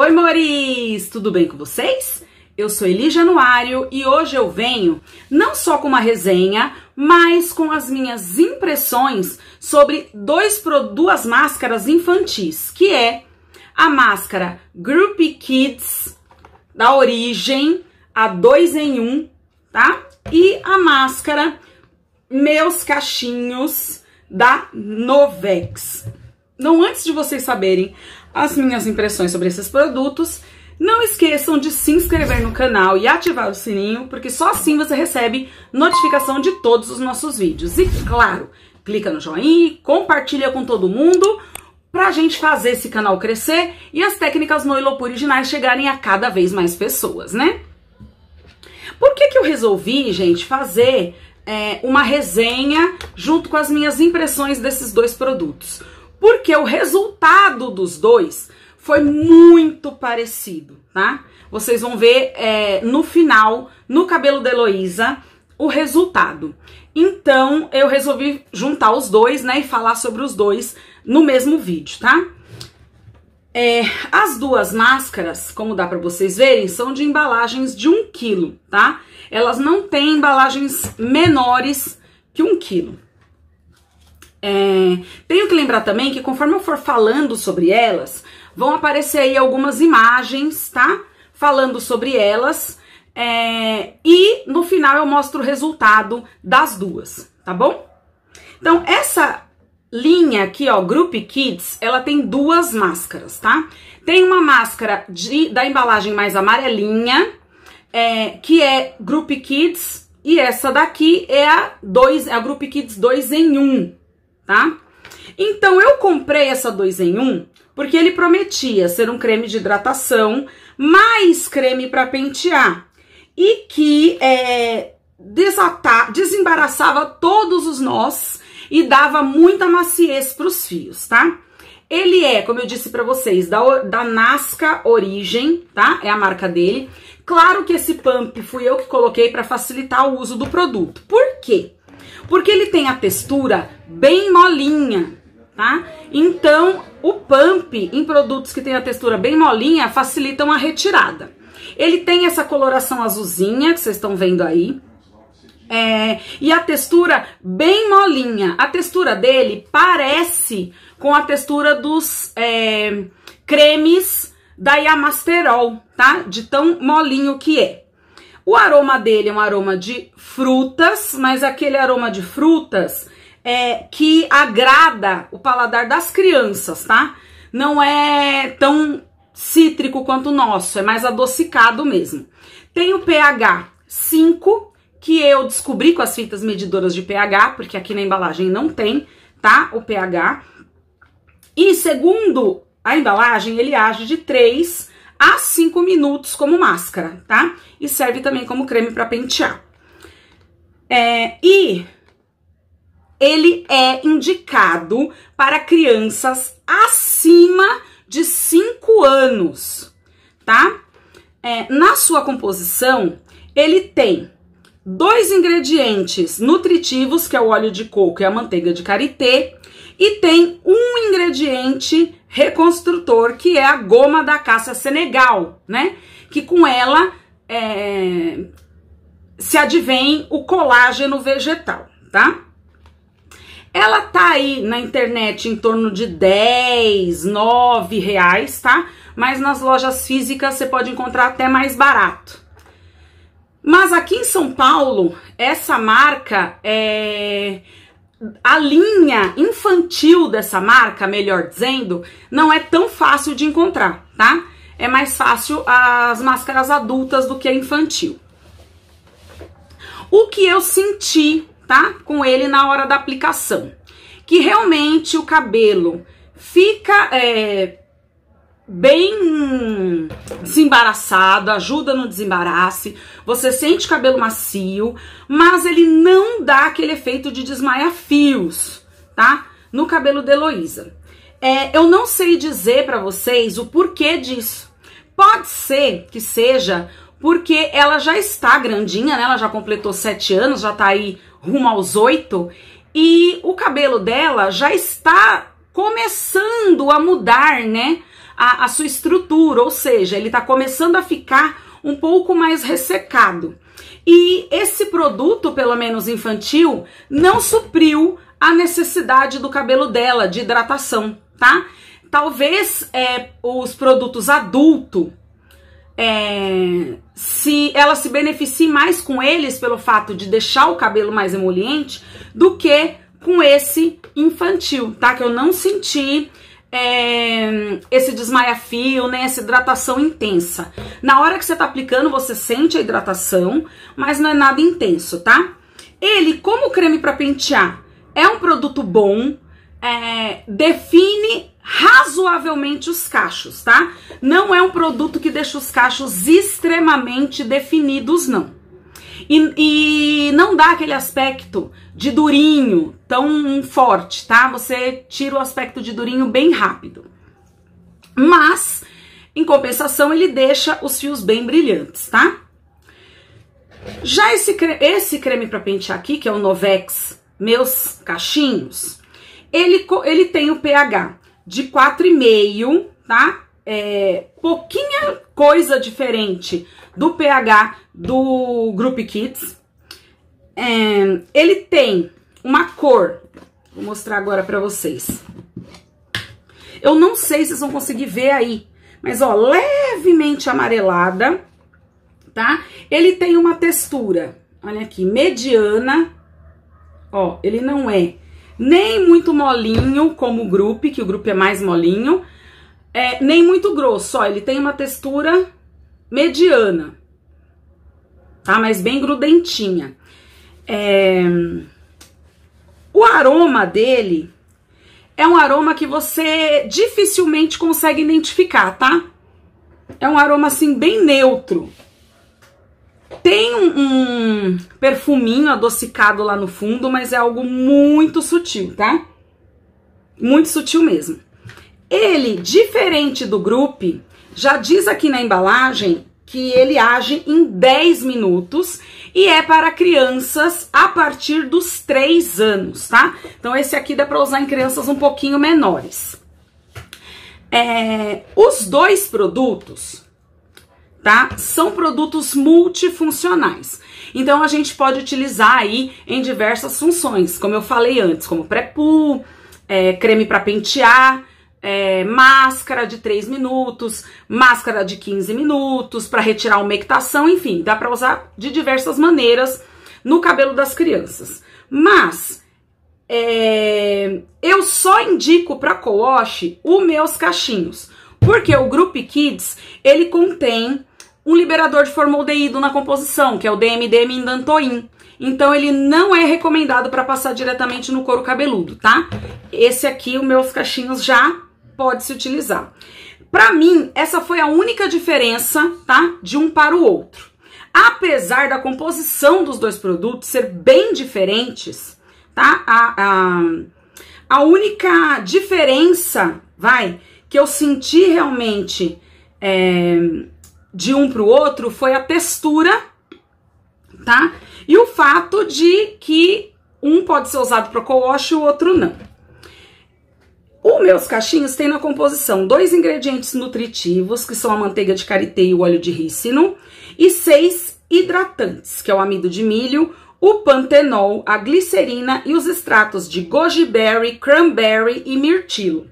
Oi, Moris! Tudo bem com vocês? Eu sou Eli Januário e hoje eu venho não só com uma resenha, mas com as minhas impressões sobre dois, duas máscaras infantis, que é a máscara Group Kids da Origem, a 2 em 1, um, tá? E a máscara Meus Cachinhos da Novex. Não, antes de vocês saberem as minhas impressões sobre esses produtos. Não esqueçam de se inscrever no canal e ativar o sininho, porque só assim você recebe notificação de todos os nossos vídeos. E claro, clica no joinha e compartilha com todo mundo pra gente fazer esse canal crescer e as técnicas Noilopo originais chegarem a cada vez mais pessoas, né? Por que que eu resolvi, gente, fazer é, uma resenha junto com as minhas impressões desses dois produtos? Porque o resultado dos dois foi muito parecido, tá? Vocês vão ver é, no final, no cabelo da Heloísa, o resultado. Então, eu resolvi juntar os dois, né, e falar sobre os dois no mesmo vídeo, tá? É, as duas máscaras, como dá para vocês verem, são de embalagens de 1 um quilo, tá? Elas não têm embalagens menores que 1 um quilo. É, tenho que lembrar também que conforme eu for falando sobre elas, vão aparecer aí algumas imagens, tá? Falando sobre elas. É, e no final eu mostro o resultado das duas, tá bom? Então, essa linha aqui, ó, Group Kids, ela tem duas máscaras, tá? Tem uma máscara de, da embalagem mais amarelinha, é, que é Group Kids, e essa daqui é a, dois, é a Group Kids 2 em 1, um, tá? Então eu comprei essa 2 em 1 um porque ele prometia ser um creme de hidratação mais creme para pentear e que é, desatar, desembaraçava todos os nós e dava muita maciez para os fios, tá? Ele é, como eu disse para vocês, da, da Nasca Origem, tá? É a marca dele. Claro que esse pump fui eu que coloquei para facilitar o uso do produto. Por quê? Porque ele tem a textura bem molinha, tá? Então, o pump em produtos que tem a textura bem molinha facilitam a retirada. Ele tem essa coloração azulzinha que vocês estão vendo aí. É, e a textura bem molinha. A textura dele parece com a textura dos é, cremes da Yamasterol, tá? De tão molinho que é. O aroma dele é um aroma de frutas, mas aquele aroma de frutas é que agrada o paladar das crianças, tá? Não é tão cítrico quanto o nosso, é mais adocicado mesmo. Tem o pH 5, que eu descobri com as fitas medidoras de pH, porque aqui na embalagem não tem, tá? O pH. E segundo a embalagem, ele age de 3 a 5 minutos como máscara, tá? E serve também como creme para pentear. É, e ele é indicado para crianças acima de 5 anos, tá? É, na sua composição, ele tem dois ingredientes nutritivos, que é o óleo de coco e a manteiga de karité, e tem um ingrediente reconstrutor, que é a goma da caça senegal, né? Que com ela é, se advém o colágeno vegetal, tá? Ela tá aí na internet em torno de 10, 9 reais, tá? Mas nas lojas físicas você pode encontrar até mais barato. Mas aqui em São Paulo, essa marca é a linha infantil dessa marca, melhor dizendo, não é tão fácil de encontrar, tá? É mais fácil as máscaras adultas do que a infantil. O que eu senti, tá? Com ele na hora da aplicação, que realmente o cabelo fica é, bem desembaraçado, ajuda no desembaraço, você sente cabelo macio, mas ele não dá aquele efeito de desmaia fios, tá? No cabelo da Heloísa. É, eu não sei dizer para vocês o porquê disso. Pode ser que seja porque ela já está grandinha, né? Ela já completou sete anos, já tá aí rumo aos oito, e o cabelo dela já está começando a mudar, né? a, a sua estrutura, ou seja, ele está começando a ficar um pouco mais ressecado. E esse produto, pelo menos infantil, não supriu a necessidade do cabelo dela de hidratação, tá? Talvez é, os produtos adulto, é, se ela se beneficie mais com eles pelo fato de deixar o cabelo mais emoliente do que com esse infantil, tá? Que eu não senti é, esse desmaia-fio, né, essa hidratação intensa. Na hora que você tá aplicando, você sente a hidratação, mas não é nada intenso, tá? Ele, como creme para pentear, é um produto bom, é, define razoavelmente os cachos, tá? Não é um produto que deixa os cachos extremamente definidos, não. E, e não dá aquele aspecto de durinho tão forte, tá? Você tira o aspecto de durinho bem rápido. Mas, em compensação, ele deixa os fios bem brilhantes, tá? Já esse, creme, esse creme para pentear aqui, que é o Novex Meus Cachinhos, ele, ele tem o pH de 4,5, tá? É, pouquinha coisa diferente do pH do Group Kids. É, ele tem uma cor, vou mostrar agora pra vocês. Eu não sei se vocês vão conseguir ver aí, mas ó, levemente amarelada, tá? Ele tem uma textura, olha aqui, mediana, ó, ele não é nem muito molinho como o grupo, que o grupo é mais molinho, é, nem muito grosso, ó, ele tem uma textura mediana, tá? Mas bem grudentinha. É... O aroma dele é um aroma que você dificilmente consegue identificar, tá? É um aroma assim bem neutro. Tem um, um perfuminho adocicado lá no fundo, mas é algo muito sutil, tá? Muito sutil mesmo. Ele, diferente do grupo, já diz aqui na embalagem que ele age em 10 minutos e é para crianças a partir dos 3 anos, tá? Então esse aqui dá para usar em crianças um pouquinho menores. É, os dois produtos, tá? São produtos multifuncionais. Então a gente pode utilizar aí em diversas funções, como eu falei antes, como pré-poo, é, creme para pentear, é, máscara de 3 minutos, máscara de 15 minutos, para retirar umectação, enfim, dá para usar de diversas maneiras no cabelo das crianças. Mas é, eu só indico para co-wash os meus cachinhos, porque o Group Kids ele contém um liberador de formaldeído na composição, que é o DMD-mindantoin. Então ele não é recomendado para passar diretamente no couro cabeludo, tá? Esse aqui, os meus cachinhos já pode se utilizar. Para mim, essa foi a única diferença, tá? De um para o outro. Apesar da composição dos dois produtos ser bem diferentes, tá? A, a, a única diferença, vai, que eu senti realmente é, de um para o outro foi a textura, tá? E o fato de que um pode ser usado para co-wash e o outro não. Os meus cachinhos têm na composição dois ingredientes nutritivos, que são a manteiga de karité e o óleo de rícino, e seis hidratantes, que é o amido de milho, o pantenol, a glicerina e os extratos de goji berry, cranberry e mirtilo,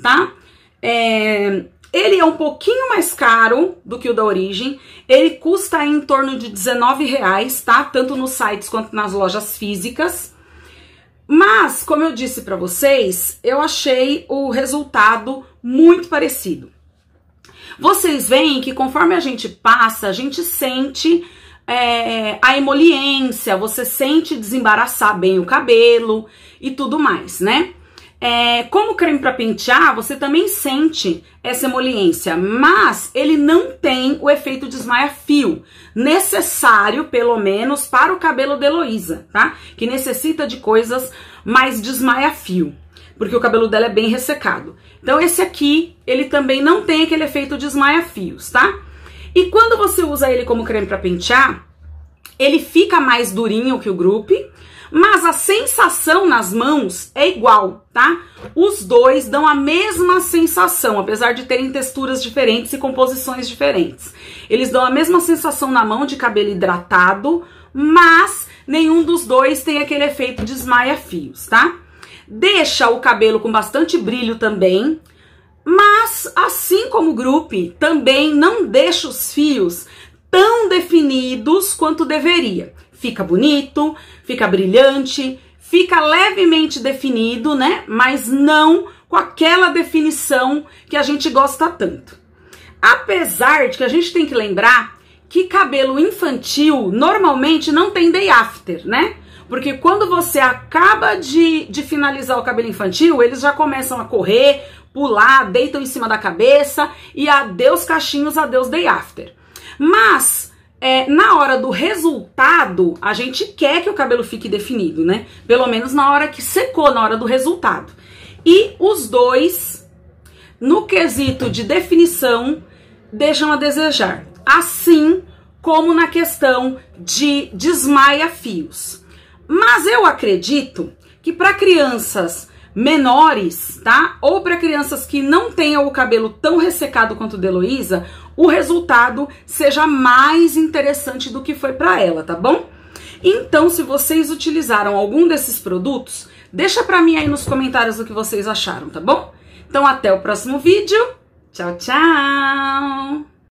tá? É, ele é um pouquinho mais caro do que o da origem. Ele custa em torno de R$19, tá? Tanto nos sites quanto nas lojas físicas. Mas, como eu disse para vocês, eu achei o resultado muito parecido. Vocês veem que conforme a gente passa, a gente sente é, a emoliência, você sente desembaraçar bem o cabelo e tudo mais, né? É, como creme para pentear, você também sente essa emoliência, mas ele não tem o efeito desmaia-fio, necessário, pelo menos, para o cabelo da Heloísa, tá? Que necessita de coisas mais desmaia-fio, porque o cabelo dela é bem ressecado. Então, esse aqui, ele também não tem aquele efeito desmaia-fios, tá? E quando você usa ele como creme para pentear, ele fica mais durinho que o grupo mas a sensação nas mãos é igual, tá? Os dois dão a mesma sensação, apesar de terem texturas diferentes e composições diferentes. Eles dão a mesma sensação na mão de cabelo hidratado, mas nenhum dos dois tem aquele efeito de esmaia fios, tá? Deixa o cabelo com bastante brilho também, mas assim como o grupo, também não deixa os fios tão definidos quanto deveria fica bonito, fica brilhante, fica levemente definido, né? Mas não com aquela definição que a gente gosta tanto. Apesar de que a gente tem que lembrar que cabelo infantil normalmente não tem day after, né? Porque quando você acaba de, de finalizar o cabelo infantil, eles já começam a correr, pular, deitam em cima da cabeça e adeus cachinhos, adeus day after. Mas é, na hora do resultado, a gente quer que o cabelo fique definido, né? Pelo menos na hora que secou, na hora do resultado. E os dois, no quesito de definição, deixam a desejar. Assim como na questão de desmaia fios. Mas eu acredito que para crianças menores, tá? Ou para crianças que não tenham o cabelo tão ressecado quanto o de Heloísa, o resultado seja mais interessante do que foi para ela, tá bom? Então, se vocês utilizaram algum desses produtos, deixa para mim aí nos comentários o que vocês acharam, tá bom? Então, até o próximo vídeo. Tchau, tchau!